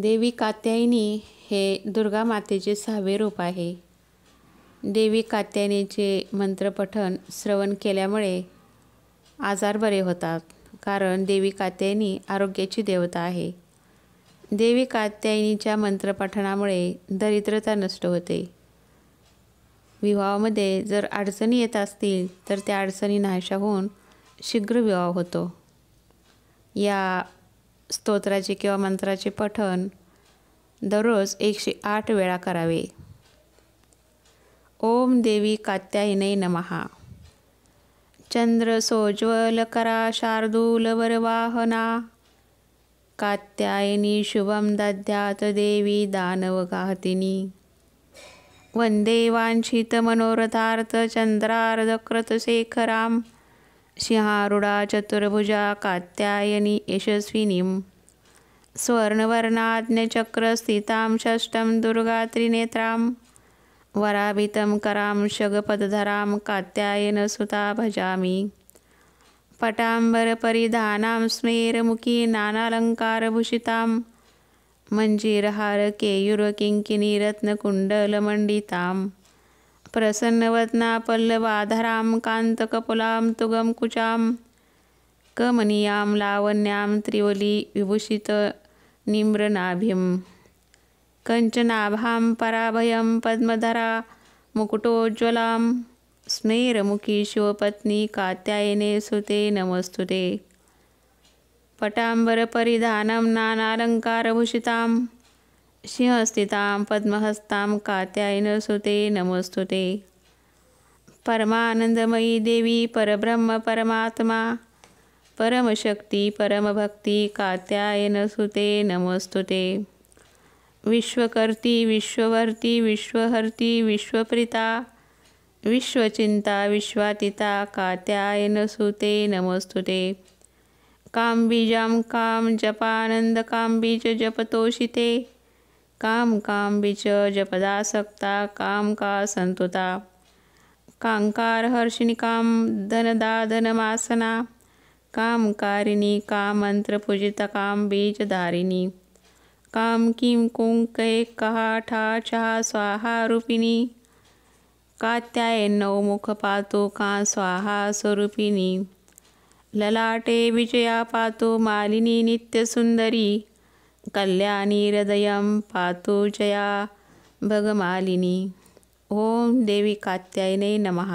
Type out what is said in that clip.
देवी कात्यायनी हे दुर्गा मातेचे सहावे रूप आहे देवी कात्यायनीचे मंत्रपठन श्रवण केल्यामुळे आजार बरे होतात कारण देवी कात्यायनी आरोग्याची देवता आहे देवी कात्यायनीच्या मंत्रपठणामुळे दरिद्रता नष्ट होते विवाहामध्ये जर अडचणी येत असतील तर त्या अडचणी नाशा होऊन शीघ्र विवाह होतो या स्तोत्राचे किंवा मंत्राचे पठन दररोज एकशे आठ वेळा करावे ओम देवी कात्यायने नमहा चंद्र सोज्वल करा शार्दूल वरवाहना कात्यायनी शुभम दद्यात देवी दानव दानवगाहतिनी वंदे वाञ्छितमनोरथार्थचन्द्रार्धक्रतशेखरां चतुर्भुजा कात्यायनी यशस्विनीं स्वर्णवर्णाज्ञचक्रस्थितां षष्ठं दुर्गात्रिनेत्रां वराभितं करां शगपदधरां कात्यायन भजामि पटाम्बरपरिधानां नानालङ्कारभूषितां मञ्जीरहारकेयुरकिङ्किनीरत्नकुण्डलमण्डिताम् प्रसन्नवदना पल्लवाधरां कान्तकपलां तुगं कुचां कमनीयां लावण्यां त्रिवली विभूषितनिम्रनाभिं कञ्चनाभां पराभयं पद्मधरा मुकुटोज्ज्वलां स्मेरमुखी शिवपत्नी कात्यायने सुते नमस्तु ते पटाम्बरपरिधानं नानालङ्कारभूषिताम् सिंहस्थितां पद्महस्तां कात्यायनसुते सुते ते परमानंदमयी देवी परब्रह्म परमात्मा परमशक्ति भक्ति कात्यायनसुते सुते ते विश्वकर्ती विश्ववर्ती विश्वहर्ती विश्वप्रिता विश्वचिंता विश्वातिता कात्यायनसुते नमोऽस्तु ते काम्बीजां कां जपानन्दकाम्बीजपतोषिते काम काम बीच जपदासक्ता काम का संतुता कांकार हर्षिणी काम धनदा धनमासना काम कामंत्र पूजित काम बीजधारिणी काम किम कुंकय कहा ठा चहा स्वाहा रूपिणी कात्याय नवमुख पातो का स्वाहा स्वरूपिणी ललाटे विजया पातो मालिनी नित्यसुंदरी कल्याणीहृदयं पातु जया भगमालिनी ॐ देवी कात्यायने नमः